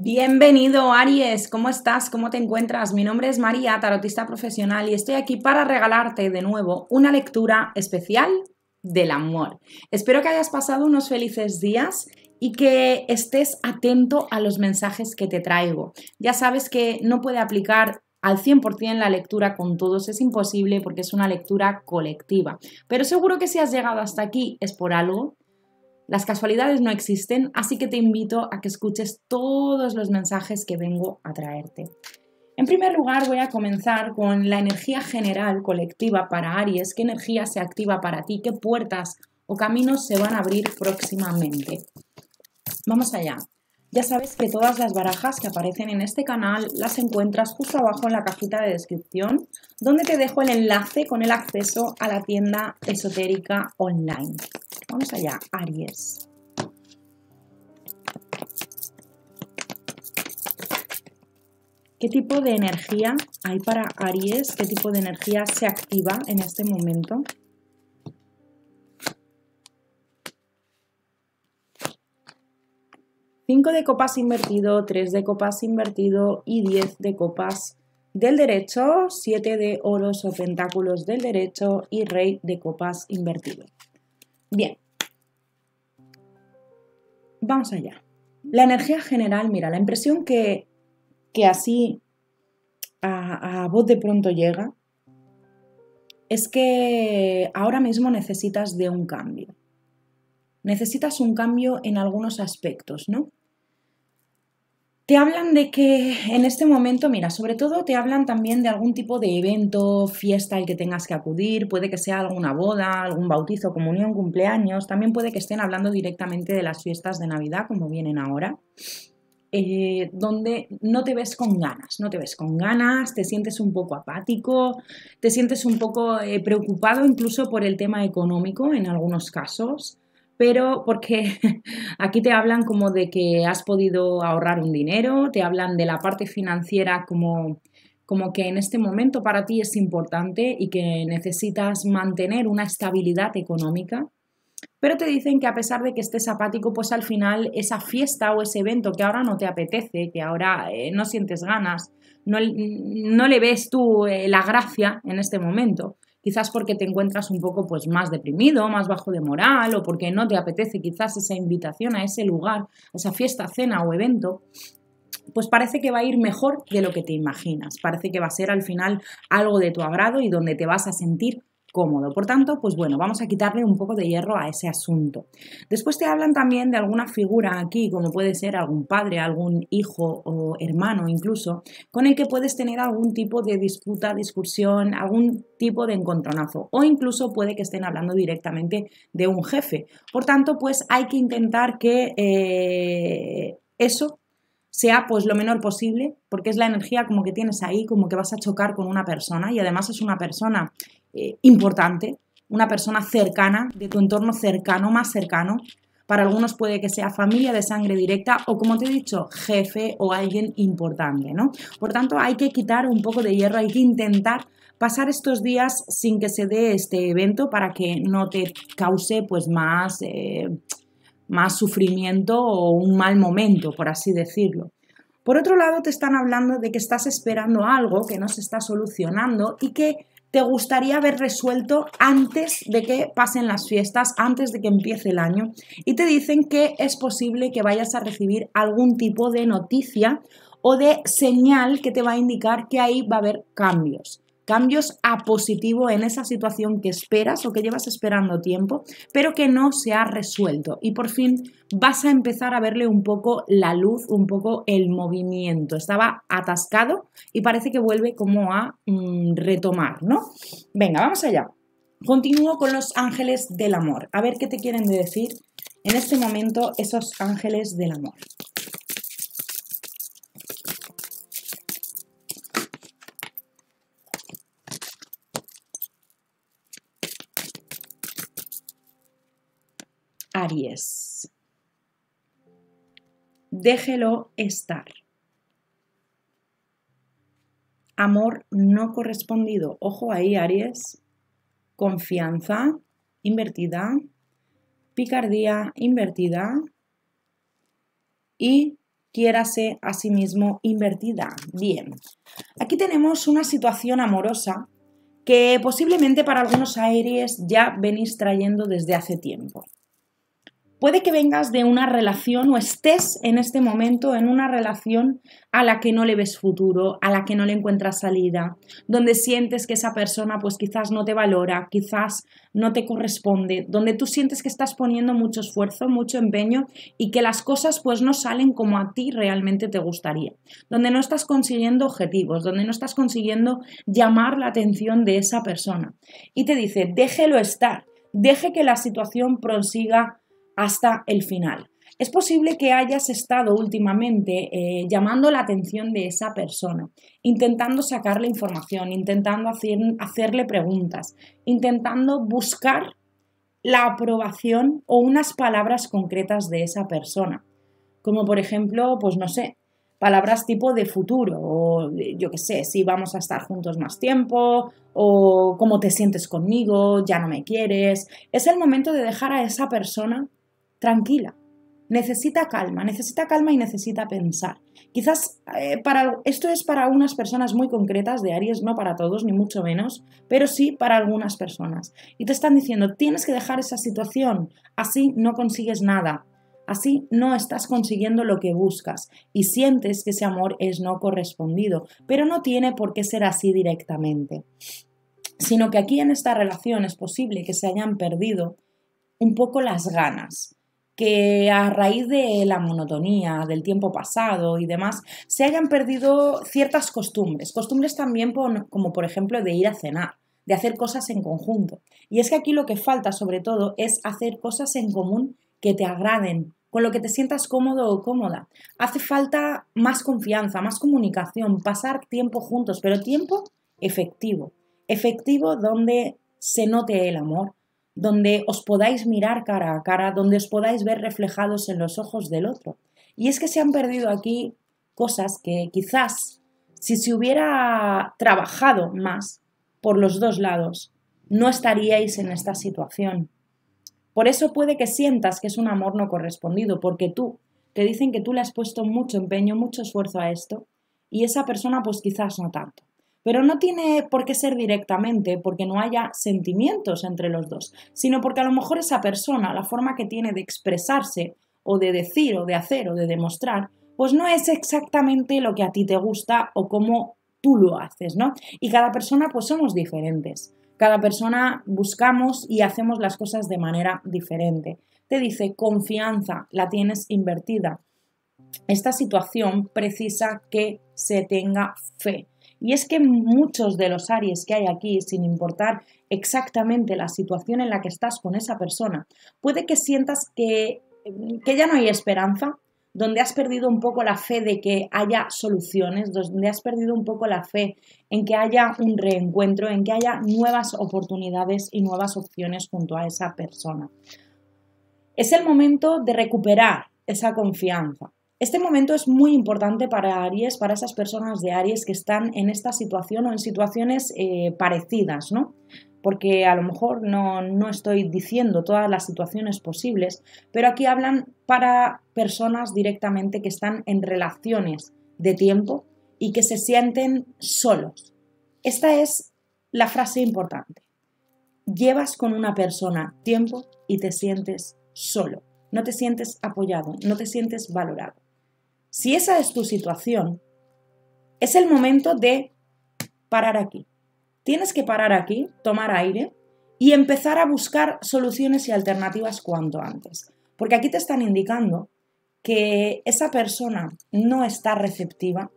Bienvenido Aries, ¿cómo estás? ¿Cómo te encuentras? Mi nombre es María, tarotista profesional, y estoy aquí para regalarte de nuevo una lectura especial del amor. Espero que hayas pasado unos felices días y que estés atento a los mensajes que te traigo. Ya sabes que no puede aplicar al 100% la lectura con todos es imposible porque es una lectura colectiva, pero seguro que si has llegado hasta aquí es por algo las casualidades no existen, así que te invito a que escuches todos los mensajes que vengo a traerte. En primer lugar, voy a comenzar con la energía general colectiva para Aries. ¿Qué energía se activa para ti? ¿Qué puertas o caminos se van a abrir próximamente? Vamos allá. Ya sabes que todas las barajas que aparecen en este canal las encuentras justo abajo en la cajita de descripción, donde te dejo el enlace con el acceso a la tienda esotérica online. Vamos allá, Aries. ¿Qué tipo de energía hay para Aries? ¿Qué tipo de energía se activa en este momento? de copas invertido, 3 de copas invertido y 10 de copas del derecho, 7 de oros o tentáculos del derecho y rey de copas invertido. Bien, vamos allá. La energía general, mira, la impresión que, así a, a voz de pronto llega es que ahora mismo necesitas de un cambio necesitas un cambio en algunos aspectos, ¿no? Te hablan de que en este momento, mira, sobre todo te hablan también de algún tipo de evento, fiesta al que tengas que acudir, puede que sea alguna boda, algún bautizo, comunión, cumpleaños, también puede que estén hablando directamente de las fiestas de Navidad como vienen ahora, eh, donde no te ves con ganas, no te ves con ganas, te sientes un poco apático, te sientes un poco eh, preocupado incluso por el tema económico en algunos casos pero porque aquí te hablan como de que has podido ahorrar un dinero, te hablan de la parte financiera como, que en este momento para ti es importante y que necesitas mantener una estabilidad económica. Pero te dicen que a pesar de que estés apático, pues al final esa fiesta o ese evento que ahora no te apetece, que ahora eh, no sientes ganas, no, le ves tú eh, la gracia en este momento, quizás porque te encuentras un poco pues más deprimido, más bajo de moral o porque no te apetece quizás esa invitación a ese lugar, a esa fiesta, cena o evento, pues parece que va a ir mejor de lo que te imaginas. Parece que va a ser al final algo de tu agrado y donde te vas a sentir cómodo. Por tanto, pues bueno, vamos a quitarle un poco de hierro a ese asunto. Después te hablan también de alguna figura aquí, como puede ser algún padre, algún hijo o hermano incluso, con el que puedes tener algún tipo de disputa, discusión, algún tipo de encontronazo o incluso puede que estén hablando directamente de un jefe. Por tanto, pues hay que intentar que eh, eso sea pues lo menor posible, porque es la energía como que tienes ahí, como que vas a chocar con una persona y además es una persona eh, importante, una persona cercana, de tu entorno cercano, más cercano. Para algunos puede que sea familia de sangre directa o, como te he dicho, jefe o alguien importante, ¿no? Por tanto, hay que quitar un poco de hierro, hay que intentar pasar estos días sin que se dé este evento para que no te cause pues más, eh, más sufrimiento o un mal momento, por así decirlo. Por otro lado, te están hablando de que estás esperando algo que no se está solucionando y que te gustaría haber resuelto antes de que pasen las fiestas, antes de que empiece el año. Y te dicen que es posible que vayas a recibir algún tipo de noticia o de señal que te va a indicar que ahí va a haber cambios cambios a positivo en esa situación que esperas o que llevas esperando tiempo, pero que no se ha resuelto. Y por fin vas a empezar a verle un poco la luz, un poco el movimiento. Estaba atascado y parece que vuelve como a mm, retomar, ¿no? Venga, vamos allá. Continúo con los ángeles del amor. A ver qué te quieren decir en este momento esos ángeles del amor. Aries. Déjelo estar. Amor no correspondido. Ojo ahí, Aries. Confianza invertida. Picardía invertida. Y quiérase a sí mismo invertida. Bien. Aquí tenemos una situación amorosa que posiblemente para algunos Aries ya venís trayendo desde hace tiempo. Puede que vengas de una relación o estés en este momento en una relación a la que no le ves futuro, a la que no le encuentras salida, donde sientes que esa persona pues quizás no te valora, quizás no te corresponde, donde tú sientes que estás poniendo mucho esfuerzo, mucho empeño y que las cosas pues no salen como a ti realmente te gustaría, donde no estás consiguiendo objetivos, donde no estás consiguiendo llamar la atención de esa persona. Y te dice, déjelo estar, deje que la situación prosiga hasta el final. Es posible que hayas estado últimamente eh, llamando la atención de esa persona, intentando sacarle información, intentando hacerle preguntas, intentando buscar la aprobación o unas palabras concretas de esa persona. Como por ejemplo, pues no sé, palabras tipo de futuro o yo qué sé, si vamos a estar juntos más tiempo o cómo te sientes conmigo, ya no me quieres. Es el momento de dejar a esa persona tranquila. Necesita calma, necesita calma y necesita pensar. Quizás eh, para, esto es para unas personas muy concretas de Aries, no para todos, ni mucho menos, pero sí para algunas personas. Y te están diciendo, tienes que dejar esa situación, así no consigues nada, Así no estás consiguiendo lo que buscas y sientes que ese amor es no correspondido, pero no tiene por qué ser así directamente, sino que aquí en esta relación es posible que se hayan perdido un poco las ganas, que a raíz de la monotonía, del tiempo pasado y demás, se hayan perdido ciertas costumbres, costumbres también como por ejemplo de ir a cenar de hacer cosas en conjunto. Y es que aquí lo que falta sobre todo es hacer cosas en común que te agraden, con lo que te sientas cómodo o cómoda. Hace falta más confianza, más comunicación, pasar tiempo juntos, pero tiempo efectivo. Efectivo donde se note el amor, donde os podáis mirar cara a cara, donde os podáis ver reflejados en los ojos del otro. Y es que se han perdido aquí cosas que quizás si se hubiera trabajado más por los dos lados, no estaríais en esta situación. Por eso puede que sientas que es un amor no correspondido, porque tú te dicen que tú le has puesto mucho empeño, mucho esfuerzo a esto, y esa persona pues quizás no tanto. Pero no tiene por qué ser directamente porque no haya sentimientos entre los dos, sino porque a lo mejor esa persona, la forma que tiene de expresarse o de decir o de hacer o de demostrar, pues no es exactamente lo que a ti te gusta o cómo tú lo haces, ¿no? Y cada persona pues somos diferentes. Cada persona buscamos y hacemos las cosas de manera diferente. Te dice confianza, la tienes invertida. Esta situación precisa que se tenga fe. Y es que muchos de los Aries que hay aquí, sin importar exactamente la situación en la que estás con esa persona, puede que sientas que, mm, que ya no hay esperanza, donde has perdido un poco la fe de que haya soluciones, donde has perdido un poco la fe en que haya un reencuentro, en que haya nuevas oportunidades y nuevas opciones junto a esa persona. Es el momento de recuperar esa confianza, este momento es muy importante para Aries, para esas personas de Aries que están en esta situación o en situaciones eh, parecidas, ¿no? Porque a lo mejor no estoy diciendo todas las situaciones posibles, pero aquí hablan para personas directamente que están en relaciones de tiempo y que se sienten solos. Esta es la frase importante. Llevas con una persona tiempo y te sientes solo no te sientes apoyado, no te sientes valorado. Si esa es tu situación, es el momento de parar aquí. Tienes que parar aquí, tomar aire y empezar a buscar soluciones y alternativas cuanto antes. Porque aquí te están indicando que esa persona no está receptiva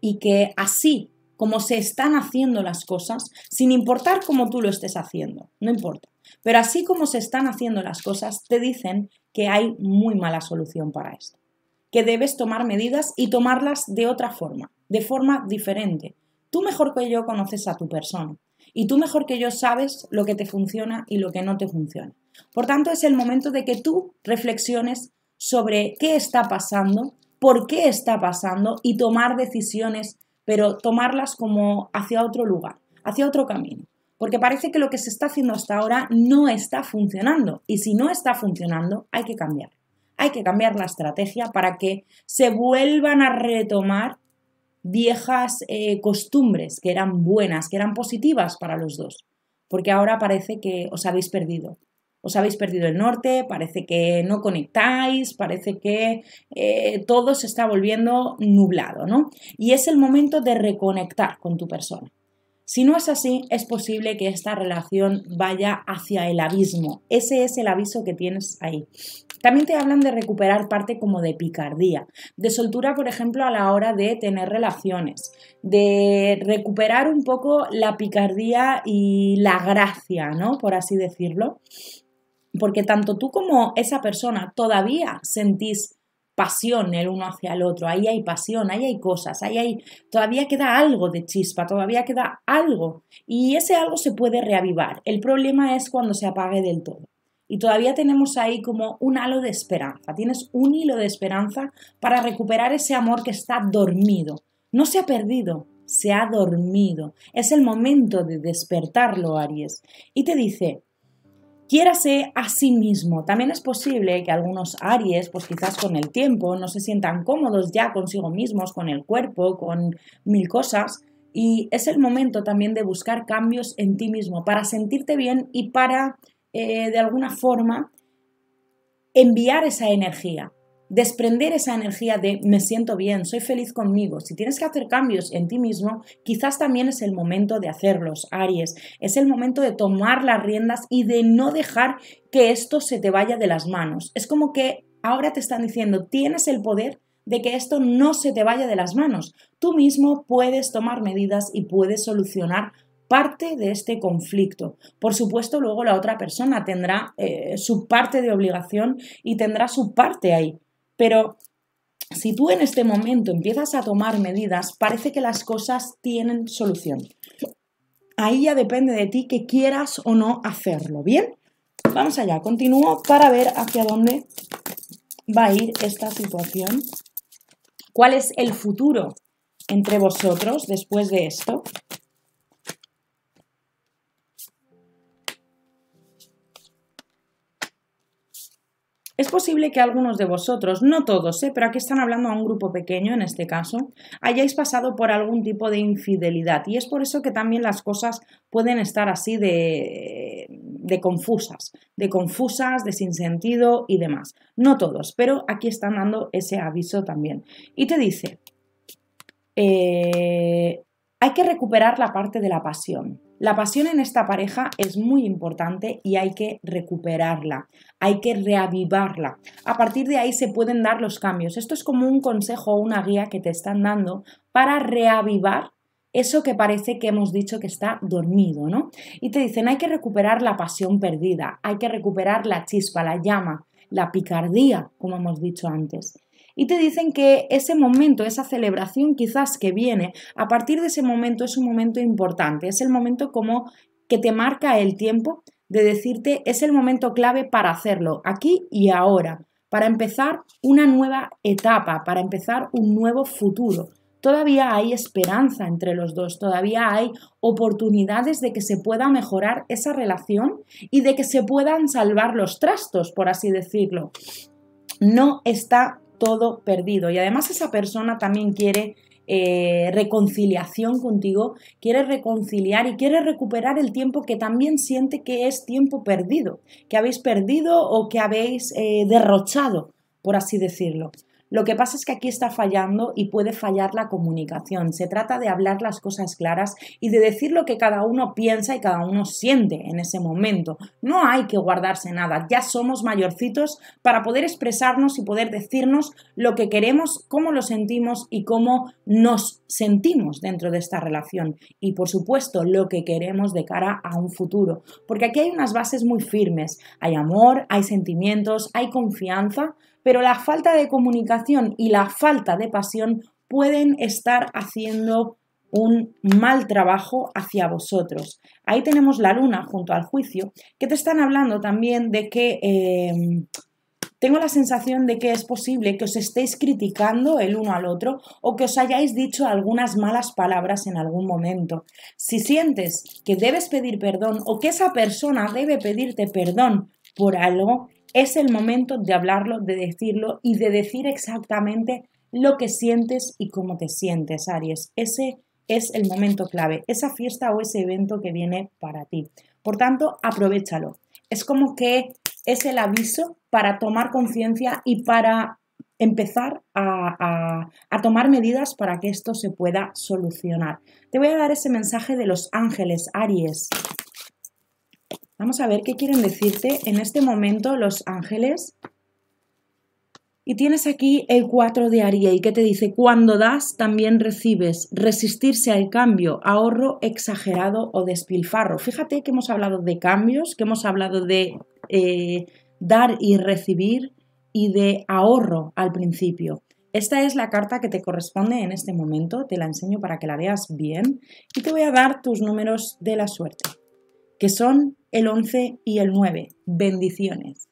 y que así como se están haciendo las cosas, sin importar cómo tú lo estés haciendo, no importa, pero así como se están haciendo las cosas, te dicen que hay muy mala solución para esto que debes tomar medidas y tomarlas de otra forma, de forma diferente. Tú mejor que yo conoces a tu persona y tú mejor que yo sabes lo que te funciona y lo que no te funciona. Por tanto, es el momento de que tú reflexiones sobre qué está pasando, por qué está pasando y tomar decisiones, pero tomarlas como hacia otro lugar, hacia otro camino. Porque parece que lo que se está haciendo hasta ahora no está funcionando y si no está funcionando hay que cambiar hay que cambiar la estrategia para que se vuelvan a retomar viejas eh, costumbres que eran buenas, que eran positivas para los dos. Porque ahora parece que os habéis perdido. Os habéis perdido el norte, parece que no conectáis, parece que eh, todo se está volviendo nublado, ¿no? Y es el momento de reconectar con tu persona. Si no es así, es posible que esta relación vaya hacia el abismo. Ese es el aviso que tienes ahí. También te hablan de recuperar parte como de picardía, de soltura, por ejemplo, a la hora de tener relaciones, de recuperar un poco la picardía y la gracia, ¿no? Por así decirlo. Porque tanto tú como esa persona todavía sentís pasión el uno hacia el otro, ahí hay pasión, ahí hay cosas, ahí hay, todavía queda algo de chispa, todavía queda algo y ese algo se puede reavivar. El problema es cuando se apague del todo. Y todavía tenemos ahí como un halo de esperanza, tienes un hilo de esperanza para recuperar ese amor que está dormido. No se ha perdido, se ha dormido. Es el momento de despertarlo, Aries. Y te dice, Quiérase a sí mismo. También es posible que algunos Aries, pues quizás con el tiempo, no se sientan cómodos ya consigo mismos, con el cuerpo, con mil cosas. Y es el momento también de buscar cambios en ti mismo para sentirte bien y para, eh, de alguna forma, enviar esa energía desprender esa energía de me siento bien, soy feliz conmigo. Si tienes que hacer cambios en ti mismo, quizás también es el momento de hacerlos, Aries. Es el momento de tomar las riendas y de no dejar que esto se te vaya de las manos. Es como que ahora te están diciendo, tienes el poder de que esto no se te vaya de las manos. Tú mismo puedes tomar medidas y puedes solucionar parte de este conflicto. Por supuesto, luego la otra persona tendrá eh, su parte de obligación y tendrá su parte ahí, pero si tú en este momento empiezas a tomar medidas, parece que las cosas tienen solución. Ahí ya depende de ti que quieras o no hacerlo, ¿bien? Vamos allá, continúo para ver hacia dónde va a ir esta situación. ¿Cuál es el futuro entre vosotros después de esto? Es posible que algunos de vosotros, no todos, ¿eh? pero aquí están hablando a un grupo pequeño en este caso, hayáis pasado por algún tipo de infidelidad y es por eso que también las cosas pueden estar así de, confusas, de confusas, de sin sentido y demás. No todos, pero aquí están dando ese aviso también. Y te dice, eh, hay que recuperar la parte de la pasión. La pasión en esta pareja es muy importante y hay que recuperarla, hay que reavivarla. A partir de ahí se pueden dar los cambios. Esto es como un consejo o una guía que te están dando para reavivar eso que parece que hemos dicho que está dormido, ¿no? Y te dicen, hay que recuperar la pasión perdida, hay que recuperar la chispa, la llama, la picardía, como hemos dicho antes y te dicen que ese momento, esa celebración quizás que viene, a partir de ese momento es un momento importante, es el momento como que te marca el tiempo de decirte es el momento clave para hacerlo, aquí y ahora, para empezar una nueva etapa, para empezar un nuevo futuro. Todavía hay esperanza entre los dos, todavía hay oportunidades de que se pueda mejorar esa relación y de que se puedan salvar los trastos, por así decirlo. No está todo perdido. Y además esa persona también quiere eh, reconciliación contigo, quiere reconciliar y quiere recuperar el tiempo que también siente que es tiempo perdido, que habéis perdido o que habéis eh, derrochado, por así decirlo. Lo que pasa es que aquí está fallando y puede fallar la comunicación. Se trata de hablar las cosas claras y de decir lo que cada uno piensa y cada uno siente en ese momento. No hay que guardarse nada. Ya somos mayorcitos para poder expresarnos y poder decirnos lo que queremos, cómo lo sentimos y cómo nos sentimos dentro de esta relación. Y por supuesto, lo que queremos de cara a un futuro. Porque aquí hay unas bases muy firmes. Hay amor, hay sentimientos, hay confianza pero la falta de comunicación y la falta de pasión pueden estar haciendo un mal trabajo hacia vosotros. Ahí tenemos la luna junto al juicio, que te están hablando también de que em, tengo la sensación de que es posible que os estéis criticando el uno al otro o que os hayáis dicho algunas malas palabras en algún momento. Si sientes que debes pedir perdón o que esa persona debe pedirte perdón por algo, es el momento de hablarlo, de decirlo y de decir exactamente lo que sientes y cómo te sientes, Aries. Ese es el momento clave, esa fiesta o ese evento que viene para ti. Por tanto, aprovechalo. Es como que es el aviso para tomar conciencia y para empezar a, a, tomar medidas para que esto se pueda solucionar. Te voy a dar ese mensaje de los ángeles, Aries. Vamos a ver qué quieren decirte en este momento los ángeles. Y tienes aquí el 4 de y que te dice, cuando das también recibes, resistirse al cambio, ahorro exagerado o despilfarro. Fíjate que hemos hablado de cambios, que hemos hablado de eh, dar y recibir y de ahorro al principio. Esta es la carta que te corresponde en este momento, te la enseño para que la veas bien y te voy a dar tus números de la suerte, que son el 11 y el 9. Bendiciones.